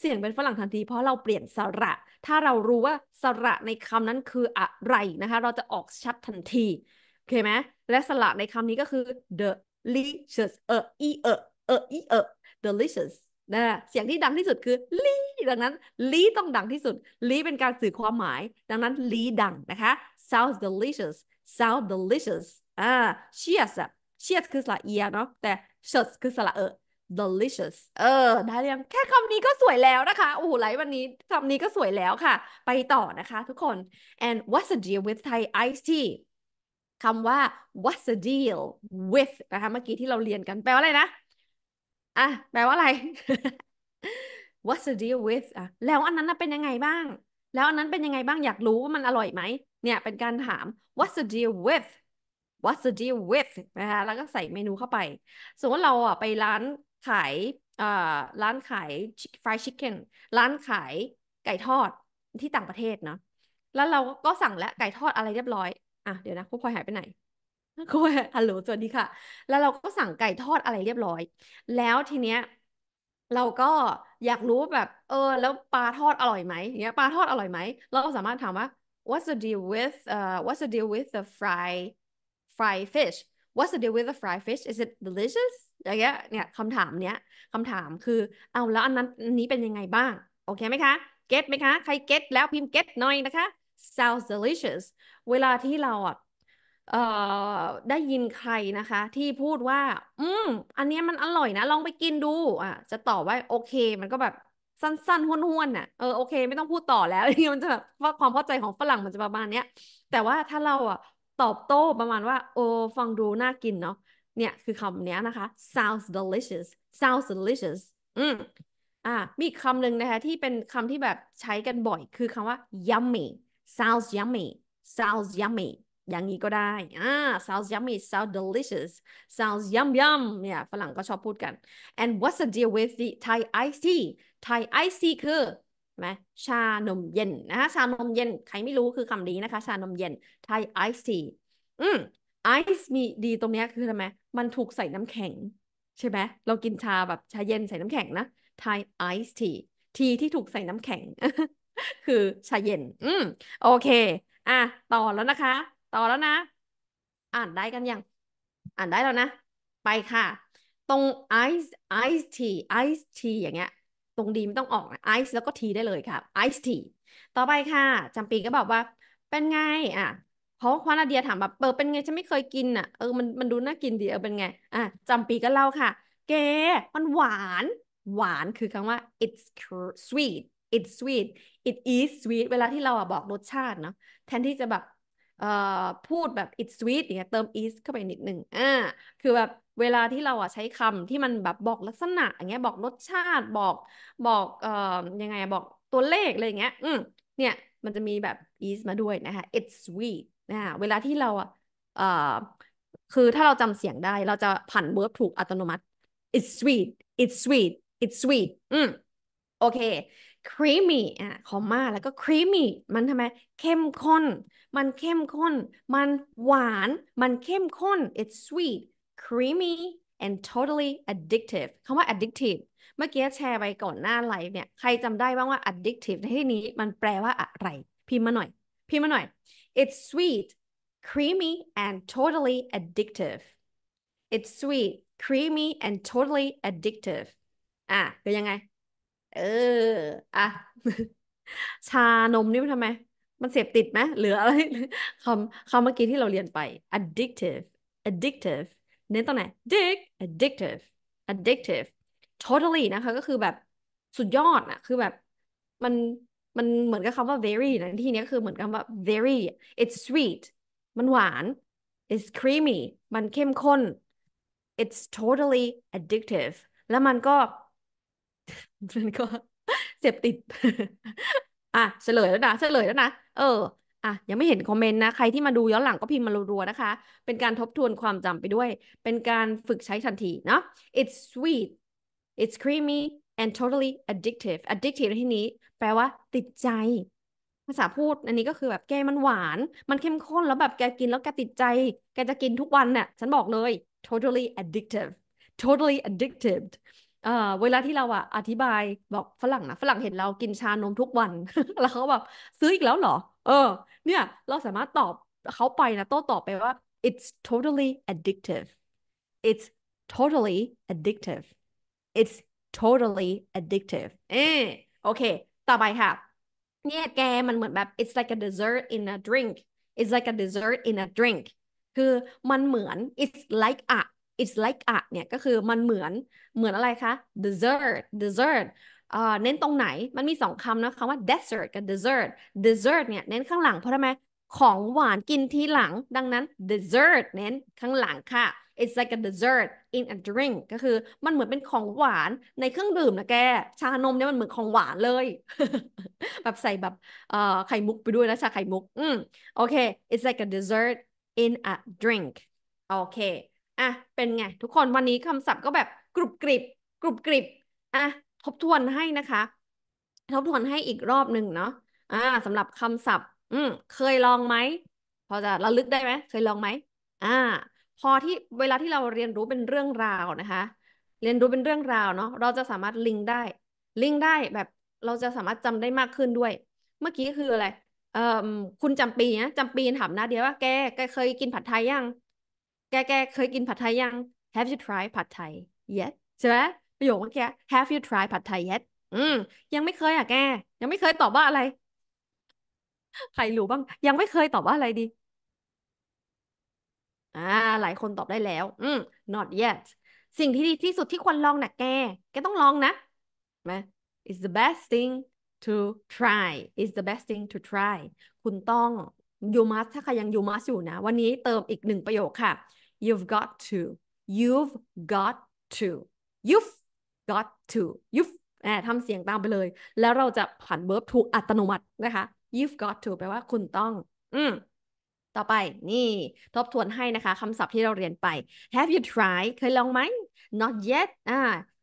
เสียงเป็นฝรั่งทันที เพราะเราเปลี่ยนสระ ถ้าเรารู้ว่าสระในคำนั้นคืออะไรนะคะ เราจะออกชัดทันทีโอเคไหมและสระในคำนี้ก็คือ delicious เอออีเออเอออี เออ delicious นะ เสียงที่ดังที่สุดคือลีดังนั้นลีต้องดังที่สุดลีเป็นการสื่อความหมาย ดังนั้นลีดังนะคะ sounds delicious sound delicious อ่า cheers cheers คือสระเอียเนาะแต่ shirts คือสระเออ delicious เออ ได้ยังแค่คำนี้ก็สวยแล้วนะคะโอ้โหไลฟ์วันนี้คำนี้ก็สวยแล้วค่ะ ไปต่อนะคะทุกคน and what's the deal with Thai iced tea คำว่า what's the deal with นะคะเมื่อกี้ที่เราเรียนกันแปลว่าอะไรนะ อ่ะ แปลว่าอะไร what's the deal with อ่ะแล้วอันนั้นเป็นยังไงบ้าง แล้วอันนั้นเป็นยังไงบ้าง อยากรู้ว่ามันอร่อยไหม เนี่ยเป็นการถาม what's the deal with what's the deal with นะคะแล้วก็ใส่เมนูเข้าไปสมมติเราอ่ะไปร้านขายอ่อร้านขายฟรายชิคเก้นร้านขายไก่ทอดที่ต่างประเทศเนาะแล้วเราก็สั่งแล้วไก่ทอดอะไรเรียบร้อยอ่ะเดี๋ยวนะคุณพลอยหายไปไหนคุณพลอยฮัลโหลสวัสดีค่ะ แล้วเราก็สั่งไก่ทอดอะไรเรียบร้อย แล้วทีเนี้ยเราก็อยากรู้แบบเออแล้วปลาทอดอร่อยไหมเนี้ยปลาทอดอร่อยไหมเราก็สามารถถามว่า what's the deal with uh what's the deal with the fry fry fish what's the deal with the fried fish is it delicious อย่างเงี้ยเนี่ยคำถามเนี้ยคำถามคือเอาแล้วอันนั้นนี้เป็นยังไงบ้าง โอเคไหมคะ เก็ตไหมคะ ใครเก็ตแล้วพิมพ์เก็ตหน่อยนะคะ sounds delicious เวลาที่เราอ่ะเอ่อได้ยินใครนะคะ ที่พูดว่า อืมอันนี้มันอร่อยนะ ลองไปกินดู อ่ะ จะตอบว่าโอเคมันก็แบบสั้นๆห้วนๆน่ะเออโอเค ไม่ต้องพูดต่อแล้วมันจะแบบว่าความเข้าใจของฝรั่งมันจะประมาณเนี้ย แต่ว่าถ้าเราอ่ะตอบโต้ประมาณว่าโอ้ฟังดูน่ากินเนาะเนี่ยคือคำนี้นะคะ sounds delicious sounds delicious อืมอ่ามีคำหนึ่งนะคะที่เป็นคำที่แบบใช้กันบ่อยคือคำว่า yummy sounds yummy sounds yummy อย่างนี้ก็ได้ อ่า sounds yummy sounds delicious sounds yum yum เนี่ยฝรั่งก็ชอบพูดกัน and what's the deal with the Thai iced tea Thai iced tea คือไหมชานมเย็นนะคะชานมเย็นใครไม่รู้คือคำนี้นะคะ ชานมเย็นไทยไอซ์ทีอืมไอซ์มีดีตรงนี้คือทำไมมันถูกใส่น้ำแข็งใช่ไหมเรากินชาแบบชาเย็นใส่น้ำแข็งนะไทยไอซ์ทีทีที่ถูกใส่น้ำแข็งคือชาเย็น อืมโอเค อ่ะต่อแล้วนะคะ ต่อแล้วนะ อ่านได้กันยัง อ่านได้แล้วนะ ไปค่ะ ตรงไอซ์ไอซ์ทีไอซ์ทีอย่างเงี้ยตรงดีไม่ต้องออกไอซ์แล้วก็ทีได้เลยค่ะไอซ์ทีต่อไปค่ะจำปีก็บอกว่าเป็นไงอ่ะเพราะควานาเดียถามแบบเิดเป็นไงฉันไม่เคยกินอ่ะเออมันมันดูน่ากินดีเออเป็นไงอ่ะจำปีก็เล่าค่ะเกมันหวาน หวานคือคำว่า it's sweet it's sweet it is sweet เวลาที่เราอ่ะบอกรสชาติเนาะแทนที่จะแบบเอ่อพูดแบบ it's sweet เนี่ยเติม is เข้าไปนิดนึงอ่าคือแบบเวลาที่เราอ่ะใช้คำที่มันแบบบอกลักษณะอย่างเงี้ยบอกรสชาติบอกบอกเอ่อยังไงบอกตัวเลขอะไรอย่างเงี้ย อืมเนี่ยมันจะมีแบบ is มาด้วยนะคะ it's sweet นะคะเวลาที่เราอ่ะเอ่อคือถ้าเราจำเสียงได้เราจะผันเวิร์บถูกอัตโนมัติ it's sweet it's sweet it's sweet อืมโอเค creamy อ่ะคอมมาแล้วก็ creamy มันทำไม เข้มข้น มันเข้มข้น มันหวานมันเข้มข้น it's sweet creamy and totally addictive คำว่า addictive เมื่อกี้แชร์ไปก่อนหน้าไลฟ์เนี่ย ใครจำได้บ้างว่า addictive ในที่นี้มันแปลว่าอะไร พิมพ์มาหน่อย พิมพ์มาหน่อย it's sweet creamy and totally addictive it's sweet creamy and totally addictive อ่ะ เป็นยังไงเอออ่ะ ชานมนี่มันทำไม มันเสพติดไหม หรืออะไรคำคำเมื่อกี้ที่เราเรียนไป addictive addictive เน้นตรงไหน dick addictive addictive totally นะคะก็คือแบบสุดยอดอะคือแบบมันมันเหมือนกับคำว่า very นะ ที่นี้คือเหมือนคำว่า very it's sweet มันหวาน it's creamy มันเข้มข้น it's totally addictive แล้วมันก็มันก็เสพติด อ่ะเฉลยแล้วนะเฉลยแล้วนะ เอออ่ะ ยังไม่เห็นคอมเมนต์นะ ใครที่มาดูย้อนหลังก็พิมพ์มารัวๆนะคะ เป็นการทบทวนความจำไปด้วย เป็นการฝึกใช้ทันทีเนาะ it's sweet it's creamy and totally addictive addictive ในที่นี้ แปลว่าติดใจ ภาษาพูดอันนี้ก็คือแบบแกมันหวาน มันเข้มข้นแล้วแบบแกกินแล้วแกติดใจ แกจะกินทุกวันเนี่ยฉันบอกเลย totally addictive totally a d d i c t e เออเวลาที่เราอะอธิบายบอกฝรั่งนะฝรั่งเห็นเรากินชานมทุกวันแล้วเขาแบบซื้ออีกแล้วเหรอเออเนี่ย เราสามารถตอบเขาไปนะโต้ตอบไปว่า it's totally addictive it's totally addictive it's totally addictive เออโอเค ต่อไปค่ะเนี่ยแกมันเหมือนแบบ it's like a dessert in a drink it's like a dessert in a drink คือ มันเหมือน it's like a it's like a เนี่ย ก็คือ มันเหมือน เหมือนอะไรคะ dessert dessert เน้นตรงไหนมันมีสองคำนะคำว่า dessert กับ dessert dessert เนี่ยเน้นข้างหลังเพราะทำไมของหวานกินทีหลังดังนั้น dessert เน้นข้างหลังค่ะ it's like a dessert in a drink ก็คือมันเหมือนเป็นของหวานในเครื่องดื่มนะแก ชานมเนี่ยมันเหมือนของหวานเลย แบบใส่แบบไข่มุกไปด้วยนะชาไข่มุก อืมโอเค it's like a dessert in a drink โอเคอ่ะเป็นไงทุกคนวันนี้คำศัพท์ก็แบบกรุบกริบกรุบกริบอ่ะทบทวนให้นะคะทบทวนให้อีกรอบหนึ่งเนาะอ่าสำหรับคำศัพท์ อืมเคยลองไหมพอจะระลึกได้ไหมเคยลองไหมอ่า พอที่เวลาที่เราเรียนรู้เป็นเรื่องราวนะคะ เรียนรู้เป็นเรื่องราวเนาะเราจะสามารถลิงก์ได้ ลิงก์ได้แบบเราจะสามารถจำได้มากขึ้นด้วย เมื่อกี้คืออะไรเอ่อคุณจำปีนะจำปีถามนาเดียว่าแกแก เคยกินผัดไทยยังแกแกเคยกินผัดไทยยัง Have you tried ผัดไทย yet ใช่ไหมประโยคเมื่อกี้ Have you tried ผัดไทย yet อืม ยังไม่เคย อ่ะแก ยังไม่เคยตอบว่าอะไร ใครรู้บ้าง ยังไม่เคยตอบว่าอะไรดีอ่า หลายคนตอบได้แล้ว อืม not yet สิ่งที่ดีที่สุดที่ควรลองนะแก แกต้องลองนะไหม is the best thing to try is the best thing to try คุณต้อง you must ถ้าใครยัง you must อยู่นะ วันนี้เติมอีกหนึ่งประโยคค่ะ you've got to you've got to you've got to you've ทำเสียงตามไปเลย แล้วเราจะผันเิร์บถูกอัตโนมัตินะคะ you've got to แปลว่าคุณต้อง อืมต่อไปนี่ ทบทวนให้นะคะคำศัพท์ที่เราเรียนไป have you tried เคยลองไหม not yet อ่า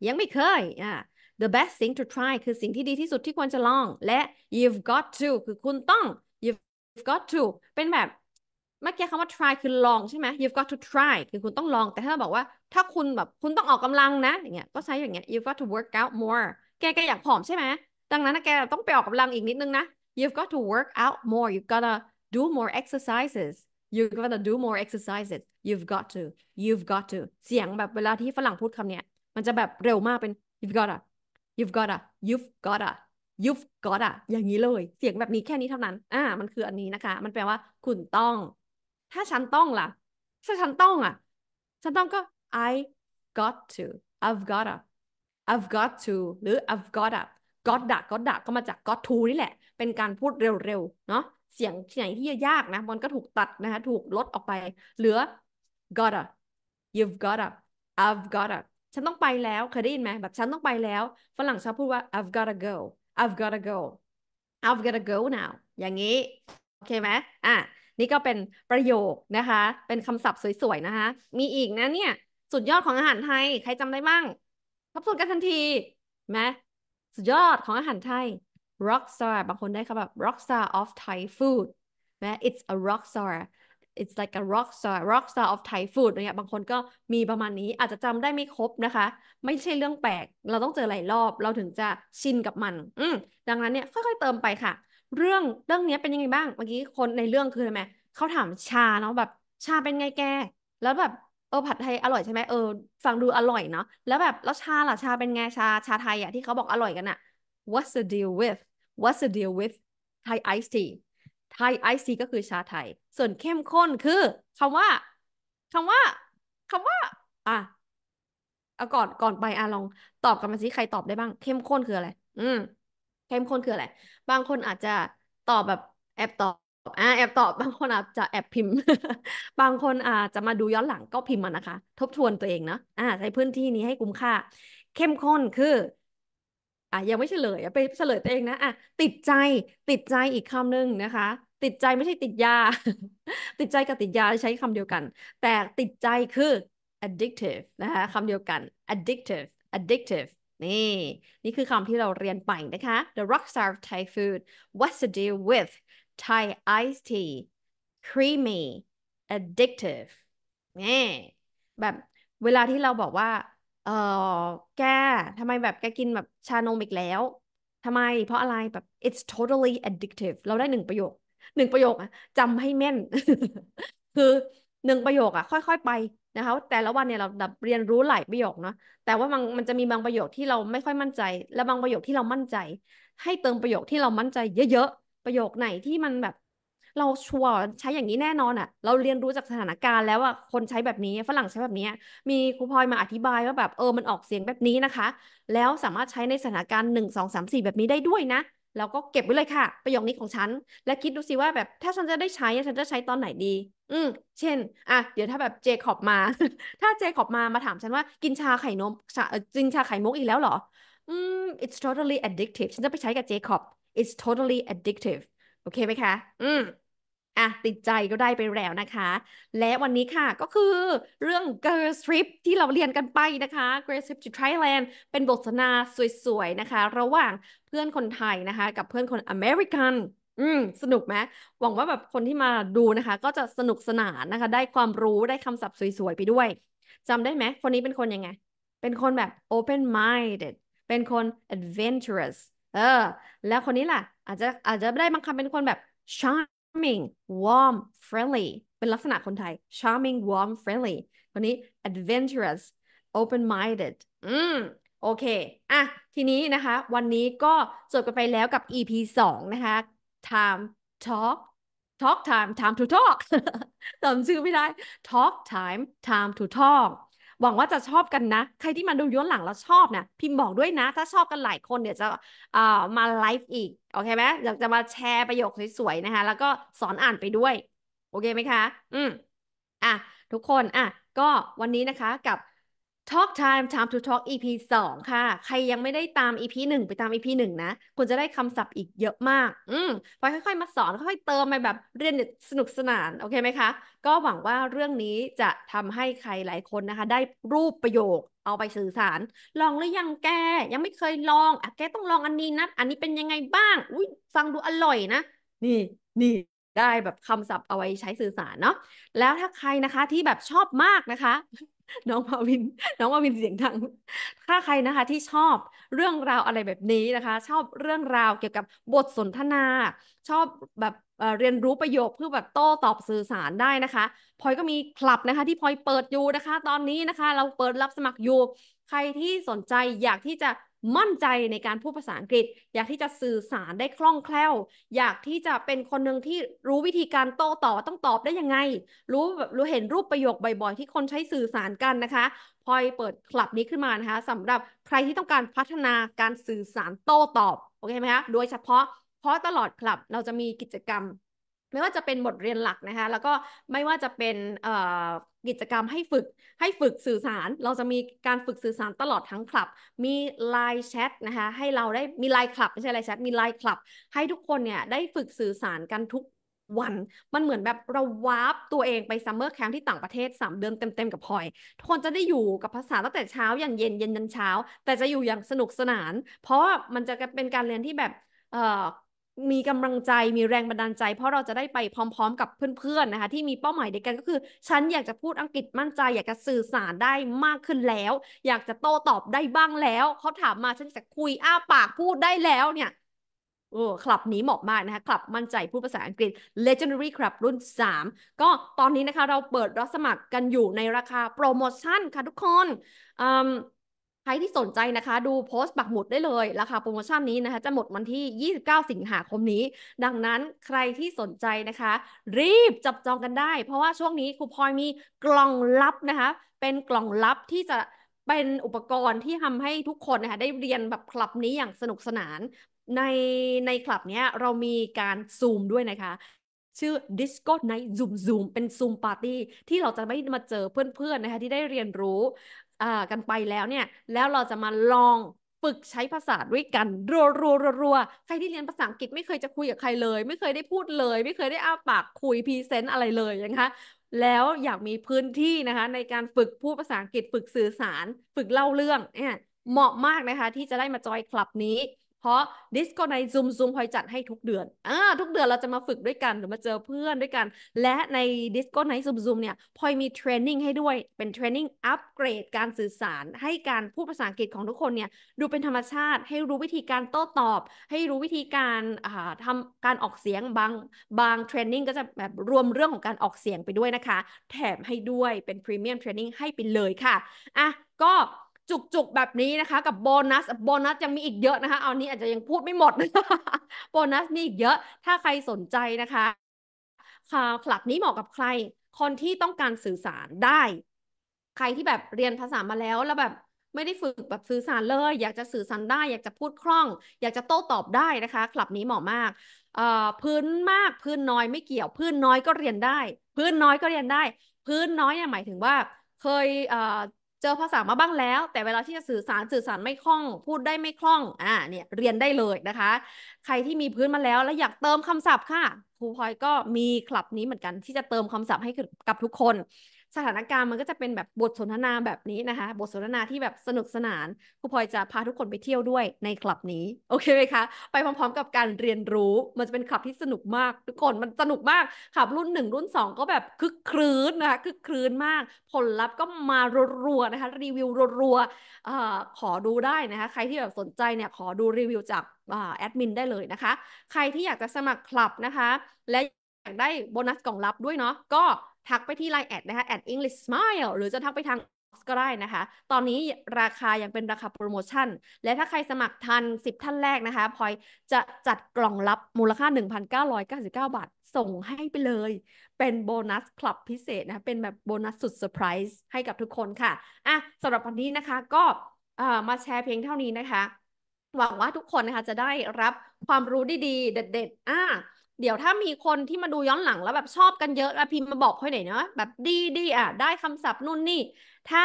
ยังไม่เคยอ่า the best thing to try คือสิ่งที่ดีที่สุดที่ควรจะลอง และ you've got to คือคุณต้อง you've got to เป็นแบบ เมื่อกี้คำว่า try คือลองใช่ไหม you've got to try คือคุณต้องลองแต่ถ้าเราบอกว่าถ้าคุณแบบคุณต้องออกกำลังนะอย่างเงี้ยก็ใช้อย่างเงี้ย you've got to work out more แกแกอยากผอมใช่ไหม ดังนั้นแกต้องไปออกกำลังอีกนิดนึงนะ you've got to work out more you've gotta do more exercises you've gotta do more exercises you've got to you've got to เสียงแบบเวลาที่ฝรั่งพูดคำเนี้ยมันจะแบบเร็วมากเป็น you've g o t t o you've g o t t o you've g o t t o you've g o t t o อย่างนี้เลย เสียงแบบนี้แค่นี้เท่านั้น อ่ามันคืออันนี้นะคะ มันแปลว่า คุณต้อง ถ้าฉันต้องล่ะถ้าฉันต้องอ่ะฉันต้องก็ I got to I've got up I've got to หรือ I've got up got up got up ก็มาจาก got to นี่แหละ เป็นการพูดเร็วๆ เนาะเสียงที่ไหนที่ยากนะ มันก็ถูกตัดนะคะถูกลดออกไป เหลือ got up you've got up I've got up ฉันต้องไปแล้วเคยได้ยินไหมแบบฉันต้องไปแล้ว ฝรั่งชอบพูดว่า I've gotta go I've gotta go I've gotta go now อย่างนี้ โอเคไหมอ่ะ นี่ก็เป็นประโยคนะคะ เป็นคำศัพท์สวยๆ นะคะ มีอีกนะเนี่ยสุดยอดของอาหารไทยใครจำได้บ้างทบทวนกันทันทีไหมสุดยอดของอาหารไทย rock star บางคนได้คำแบบ rock star of Thai food ไหม it's a rock star it's like a rock star rock star of Thai food เนี่ยบางคนก็มีประมาณนี้ อาจจะจำได้ไม่ครบนะคะ ไม่ใช่เรื่องแปลกเราต้องเจอหลายรอบเราถึงจะชินกับมัน อืมดังนั้นเนี่ย ค่อยๆเติมไปค่ะ เรื่องเรื่องนี้เป็นยังไงบ้าง เมื่อกี้คนในเรื่องคืออะไรไหมเขาถามชาเนาะแบบชาเป็นไงแกแล้วแบบเออผัดไทยอร่อยใช่ไหมเออฟังดูอร่อยเนาะแล้ว แบบแล้วชาล่ะชาเป็นไงชาชาไทยอะที่เขาบอกอร่อยกันอะ what's the deal with what's the deal with Thai iced tea Thai iced tea ก็คือชาไทย ส่วนเข้มข้นคือคำว่าคำว่าคำว่า อ่ะเอาก่อนก่อนไปอ่ะลอง ตอบกันมาสิใครตอบได้บ้างเข้มข้นคืออะไร อืมเข้มข้นคืออะไรบางคนอาจจะตอบแบบแอบตอบอ่าแอบตอบบางคนอาจจะแอบพิมพ์ บางคนอาจจะมาดูย้อนหลังก็พิมพ์มานะคะ ทบทวนตัวเองเนาะอ่าใช้พื้นที่นี้ให้คุ้มค่าเข้มข้นคืออ่ายังไม่เฉลยไปเฉลยตัวเองนะอ่ะติดใจติดใจอีกคำหนึ่งนะคะ ติดใจไม่ใช่ติดยา ติดใจกับติดยาใช้คำเดียวกัน แต่ติดใจคือ addictive นะคะคำเดียวกัน addictive addictive นี่นี่คือคำที่เราเรียนไปนะคะ the rock star Thai food what's the deal with Thai Ice Tea Creamy Addictive นี่แบบเวลาที่เราบอกว่าเออแกทำไมแบบแกกินแบบชานมอีกแล้วทำไมเพราะอะไรแบบ it's totally addictive เราได้หนึ่งประโยคหนึ่งประโยคอะจำให้แม่น คือหนึ่งประโยคอะค่อย ๆไปนะคะแต่ละวันเนี่ยเราเรียนรู้หลายประโยคเนาะแต่ว่ามันมันจะมีบางประโยคที่เราไม่ค่อยมั่นใจและบางประโยคที่เรามั่นใจให้เติมประโยคที่เรามั่นใจเยอะประโยคไหนที่มันแบบ เราชัวร์ใช้อย่างนี้แน่นอนอะ่ะ เราเรียนรู้จากสถานการณ์แล้วอะ่ะคนใช้แบบนี้ฝรั่งใช้แบบนี้มีครูพลอยมาอธิบายว่าแบบ เออมันออกเสียงแบบนี้นะคะ แล้วสามารถใช้ในสถานการณ์หนึ่งสองสามสี่แบบนี้ได้ด้วยนะเราก็เก็บไว้เลยค่ะ ประโยคนี้ของฉันและคิดดูสิว่าแบบถ้าฉันจะได้ใช้ฉันจะใช้ตอนไหนดี อืมเช่น อ่ะเดี๋ยวถ้าแบบเจคอบมา ถ้าเจคอบมามาถามฉันว่ากินชาไข่นมชาจินชาไข่มุกอีกแล้วเหรออืม it's totally addictive ฉันจะไปใช้กับเจคอบ it's totally addictive โอเคไหมคะอืมอ่ะ ติดใจก็ได้ไปแล้วนะคะ และวันนี้ค่ะก็คือเรื่อง girl trip ที่เราเรียนกันไปนะคะ girl trip to Thailand เป็นบทสนาสวยๆนะคะ ระหว่างเพื่อนคนไทยนะคะ กับเพื่อนคนอเมริกันอืมสนุกไหมหวังว่าแบบคนที่มาดูนะคะ ก็จะสนุกสนานนะคะ ได้ความรู้ได้คำศัพท์สวยๆ ไปด้วย จำได้ไหมคนนี้เป็นคนยังไง เป็นคนแบบ open minded เป็นคน adventurous เออแล้วคนนี้ล่ะ อาจจะอาจจะได้บางคำเป็นคนแบบ charming warm friendly เป็นลักษณะคนไทย charming warm friendly คนนี้ adventurous open minded อืม โอเค อ่ะทีนี้นะคะ วันนี้ก็จบกันไปแล้วกับ EP 2 นะคะ time talk talk time time to talk จำชื่อไม่ได้ talk time time to talk หวังว่าจะชอบกันนะ ใครที่มาดูย้อนหลังแล้วชอบนะพิมพ์บอกด้วยนะ ถ้าชอบกันหลายคนเดี๋ยวจะ เอ่อมาไลฟ์อีก โอเคไหมอยากจะมาแชร์ประโยคสวยๆนะคะ แล้วก็สอนอ่านไปด้วย โอเคไหมคะ อืมอ่ะทุกคนอ่ะก็วันนี้นะคะกับ Talk Time Time to Talk EP 2 ค่ะ ใครยังไม่ได้ตาม EP 1 ไปตาม EP 1 นะ คุณจะได้คำศัพท์อีกเยอะมาก อืมพอค่อยๆมาสอน ค่อยๆเติมไปแบบเรียนสนุกสนานโอเคไหมคะก็หวังว่าเรื่องนี้จะทำให้ใครหลายคนนะคะ ได้รูปประโยคเอาไปสื่อสาร ลองหรือยังแก ยังไม่เคยลองอะแกต้องลองอันนี้นะ อันนี้เป็นยังไงบ้างอุ้ยฟังดูอร่อยนะ นี่นี่ได้แบบคำศัพท์เอาไว้ใช้สื่อสารเนาะแล้วถ้าใครนะคะที่แบบชอบมากนะคะน้องมาวิน น้องมาวินเสียงดัง ถ้าใครนะคะ ที่ชอบเรื่องราวอะไรแบบนี้นะคะ ชอบเรื่องราวเกี่ยวกับบทสนทนา ชอบแบบเรียนรู้ประโยคเพื่อแบบโต้ตอบสื่อสารได้นะคะพลอยก็มีคลับนะคะ ที่พลอยเปิดอยู่นะคะ ตอนนี้นะคะ เราเปิดรับสมัครอยู่ ใครที่สนใจอยากที่จะมั่นใจในการพูดภาษาอังกฤษอยากที่จะสื่อสารได้คล่องแคล่วอยากที่จะเป็นคนหนึ่งที่รู้วิธีการโต้ตอบต้องตอบได้ยังไงรู้รู้เห็นรูปประโยคบ่อยๆที่คนใช้สื่อสารกันนะคะพลอยเปิดคลับนี้ขึ้นมานะคะสำหรับใครที่ต้องการพัฒนาการสื่อสารโต้ตอบโอเคไหมคะโดยเฉพาะเพราะตลอดคลับเราจะมีกิจกรรมไม่ว่าจะเป็นบทเรียนหลักนะคะ แล้วก็ไม่ว่าจะเป็นกิจกรรมให้ฝึกให้ฝึกสื่อสารเราจะมีการฝึกสื่อสารตลอดทั้งคลับ มีไลน์แชทนะคะให้เราได้มีไลน์คลับไม่ใช่ไลน์แชทมีไลน์คลับ ให้ทุกคนเนี่ยได้ฝึกสื่อสารกันทุกวัน มันเหมือนแบบเราวาร์ปตัวเองไปซัมเมอร์แคมป์ที่ต่างประเทศ3เดือนเต็มๆกับพลอยทุกคนจะได้อยู่กับภาษาตั้งแต่เช้าอย่างเย็นเย็นยันเช้า แต่จะอยู่อย่างสนุกสนาน เพราะมันจะเป็นการเรียนที่แบบมีกำลังใจมีแรงบันดาลใจ เพราะเราจะได้ไปพร้อมๆ กับเพื่อนๆนะคะที่มีเป้าหมายเดียวกันก็คือ ฉันอยากจะพูดอังกฤษมั่นใจ อยากจะสื่อสารได้มากขึ้นแล้ว อยากจะโต้ตอบได้บ้างแล้วเขาถามมาฉันจะคุยอ้าปากพูดได้แล้วเนี่ยโอ้คลับนี้เหมาะมากนะคะ คลับมั่นใจ พูดภาษาอังกฤษ Legendary Club รุ่น 3 ก็ตอนนี้นะคะเราเปิดรับสมัครกันอยู่ในราคาโปรโมชั่นค่ะทุกคนครที่สนใจนะคะ ดูโพสต์บักหมุดได้เลย ราคาโปรโมชั่นนี้นะคะจะหมดวันที่ 29 สิงหาคมนี้ ดังนั้นใครที่สนใจนะคะ รีบจับจองกันได้ เพราะว่าช่วงนี้ครูพลอยมีกล่องลับนะคะ เป็นกล่องลับที่จะเป็นอุปกรณ์ที่ทำให้ทุกคนนะคะได้เรียนแบบคลับนี้อย่างสนุกสนาน ในในคลับเนี้ยเรามีการซูมด้วยนะคะ ชื่อ Disco Night Zoom Zoom เป็น Zoom Party ที่เราจะไม่มาเจอเพื่อนๆนะคะที่ได้เรียนรู้กันไปแล้วเนี่ย แล้วเราจะมาลองฝึกใช้ภาษาด้วยกันรัวรัวรัวใครที่เรียนภาษาอังกฤษไม่เคยจะคุยกับใครเลย ไม่เคยได้พูดเลย ไม่เคยได้อ้าปากคุยพรีเซนต์อะไรเลยนะคะแล้วอยากมีพื้นที่นะคะในการฝึกพูดภาษาอังกฤษ ฝึกสื่อสารฝึกเล่าเรื่องเนี่ยเหมาะมากนะคะที่จะได้มาจอยคลับนี้เพราะดิสก o ใน g h t Zoom Zoom พอยจัดให้ทุกเดือนอ่าทุกเดือนเราจะมาฝึกด้วยกันหรือมาเจอเพื่อนด้วยกัน และในดิสก o Night Zoom Zoom เนี่ยพอยมีเทรนนิ่งให้ด้วย เป็นเทรนนิ่งอัปเกรดการสื่อสารให้การพูดภาษาอังกฤษของทุกคนเนี่ย ดูเป็นธรรมชาติ ให้รู้วิธีการโต้ตอบ ให้รู้วิธีการอ่าทำการออกเสียง บางบางเทรนนิ่งก็จะแบบรวมเรื่องของการออกเสียงไปด้วยนะคะ แถมให้ด้วยเป็นพรีเมียมเทรนนิ่งให้ไปเลยค่ะอ่ะก็จุกๆแบบนี้นะคะกับโบนัสโบนัสยังมีอีกเยอะนะคะ เอานี้อาจจะยังพูดไม่หมดโบนัสมีอีกเยอะ ถ้าใครสนใจนะคะค่ะคลับนี้เหมาะกับใคร คนที่ต้องการสื่อสารได้ ใครที่แบบเรียนภาษามาแล้วแล้วแบบไม่ได้ฝึกแบบสื่อสารเลย อยากจะสื่อสารได้อยากจะพูดคล่อง อยากจะโต้ตอบได้นะคะคลับนี้เหมาะมากพื้นมากพื้นน้อยไม่เกี่ยว พื้นน้อยก็เรียนได้ พื้นน้อยก็เรียนได้ พื้นน้อยเนี่ยหมายถึงว่าเคยเจอภาษามาบ้างแล้วแต่เวลาที่จะสื่อสารสื่อสารไม่คล่อง พูดได้ไม่คล่องอ่าเนี่ยเรียนได้เลยนะคะ ใครที่มีพื้นมาแล้วและอยากเติมคำศัพท์ค่ะครูพลอยก็มีคลับนี้เหมือนกันที่จะเติมคำศัพท์ให้กับทุกคนสถานการณ์มันก็จะเป็นแบบบทสนทนาแบบนี้นะคะ บทสนทนาที่แบบสนุกสนานครูพลอยจะพาทุกคนไปเที่ยวด้วยในคลับนี้โอเคไหมคะไปพร้อม ๆ กับการเรียนรู้มันจะเป็นคลับที่สนุกมากทุกคนมันสนุกมาก คลับรุ่นหนึ่งรุ่นสองก็แบบคึกครื้นนะคะคึกครื้นมาก ผลลัพธ์ก็มารัวๆนะคะรีวิวรัวๆขอดูได้นะคะใครที่แบบสนใจเนี่ยขอดูรีวิวจากแอดมินได้เลยนะคะ ใครที่อยากจะสมัครคลับนะคะ และอยากได้โบนัสกล่องลับด้วยเนาะก็ทักไปที่ไลน์แอดนะคะแอด English Smile หรือจะทักไปทางก็ได้นะคะ ตอนนี้ราคายังเป็นราคาโปรโมชั่น และถ้าใครสมัครทัน 10 ท่านแรกนะคะ พอยจะจัดกล่องรับมูลค่า 1,999 บาท ส่งให้ไปเลย เป็นโบนัสคลับพิเศษนะะเป็นแบบโบนัสสุดเซอร์ไพรส์ให้กับทุกคนค่ะอ่ะสำหรับวันนี้นะคะก็มาแชร์เพียงเท่านี้นะคะ หวังว่าทุกคนนะคะจะได้รับความรู้ดีๆ เด็ดๆ อ่ะเดี๋ยวถ้ามีคนที่มาดูย้อนหลังแล้วแบบชอบกันเยอะอะพิมพ์มาบอกพลอยหน่อยเนาะแบบดีดีอ่ะได้คำศัพท์นู่นนี่ถ้า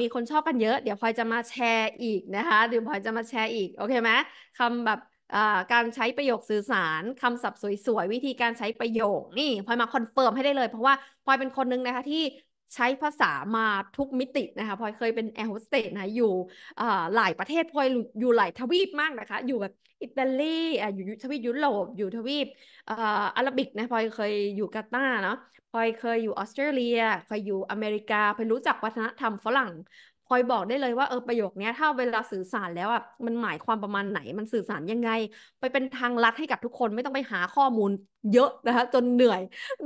มีคนชอบกันเยอะเดี๋ยวพลอยจะมาแชร์อีกนะคะเดี๋ยวพลอยจะมาแชร์อีกโอเคไหมคำแบบการใช้ประโยคสื่อสารคำศัพท์สวยๆวิธีการใช้ประโยคนี่พลอยมาคอนเฟิร์มให้ได้เลยเพราะว่าพลอยเป็นคนนึงนะคะที่ใช้ภาษามาทุกมิตินะคะพลอยเคยเป็นแอร์โฮสเตสนะ อยู่หลายประเทศพลอยอยู่หลายทวีปมากนะคะ อยู่แบบอิตาลี อยู่ทวีปยุโรป อยู่ทวีปอาหรับิกนะพลอยเคยอยู่กาตาร์เนาะพลอยเคยอยู่ออสเตรเลีย เคยอยู่อเมริกา พอยรู้จักวัฒนธรรมฝรั่งอยบอกได้เลยว่าเออประโยคนี้ถ้าเวลาสื่อสารแล้วอ่ะมันหมายความประมาณไหนมันสื่อสารยังไง ไปเป็นทางลัดให้กับทุกคนไม่ต้องไปหาข้อมูลเยอะนะคะจนเหนื่อย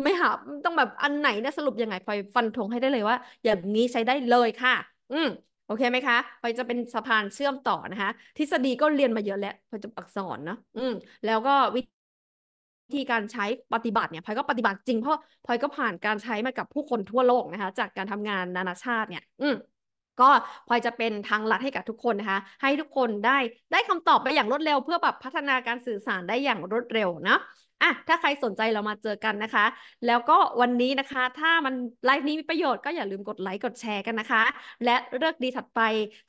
ไม่หาต้องแบบอันไหนเนี่ยสรุปยังไงพอยฟันธงให้ได้เลยว่า อย่างนี้ใช้ได้เลยค่ะ อืมโอเคไหมคะพอยจะเป็นสะพานเชื่อมต่อนะคะทฤษฎีก็เรียนมาเยอะแล้วพอยจะอักษรเนาะอืมแล้วก็วิธีการใช้ปฏิบัติเนี่ยพลอยก็ปฏิบัติจริงเพราะพลอยก็ผ่านการใช้มากับผู้คนทั่วโลกนะคะจากการทำงานนานาชาติเนี่ย อืมก็พอยจะเป็นทางลัดให้กับทุกคนนะคะให้ทุกคนได้ได้คำตอบไปอย่างรวดเร็วเพื่อแบบพัฒนาการสื่อสารได้อย่างรวดเร็วนะอ่ะถ้าใครสนใจเรามาเจอกันนะคะ แล้วก็วันนี้นะคะ ถ้ามันไลฟ์นี้มีประโยชน์ก็อย่าลืมกดไลค์กดแชร์กันนะคะ และเลือกดีถัดไป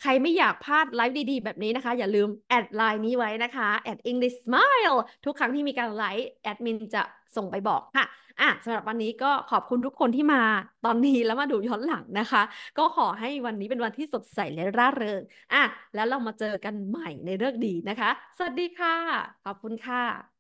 ใครไม่อยากพลาดไลฟ์ดี ๆ แบบนี้นะคะ อย่าลืมแอดไลน์นี้ไว้นะคะแอด English Smile ทุกครั้งที่มีการไลฟ์ แอดมินจะส่งไปบอกค่ะอ่ะสำหรับวันนี้ก็ขอบคุณทุกคนที่มาตอนนี้แล้วมาดูย้อนหลังนะคะ ก็ขอให้วันนี้เป็นวันที่สดใสและร่าเริงอ่ะแล้วเรามาเจอกันใหม่ในเรื่องดีนะคะ สวัสดีค่ะ ขอบคุณค่ะ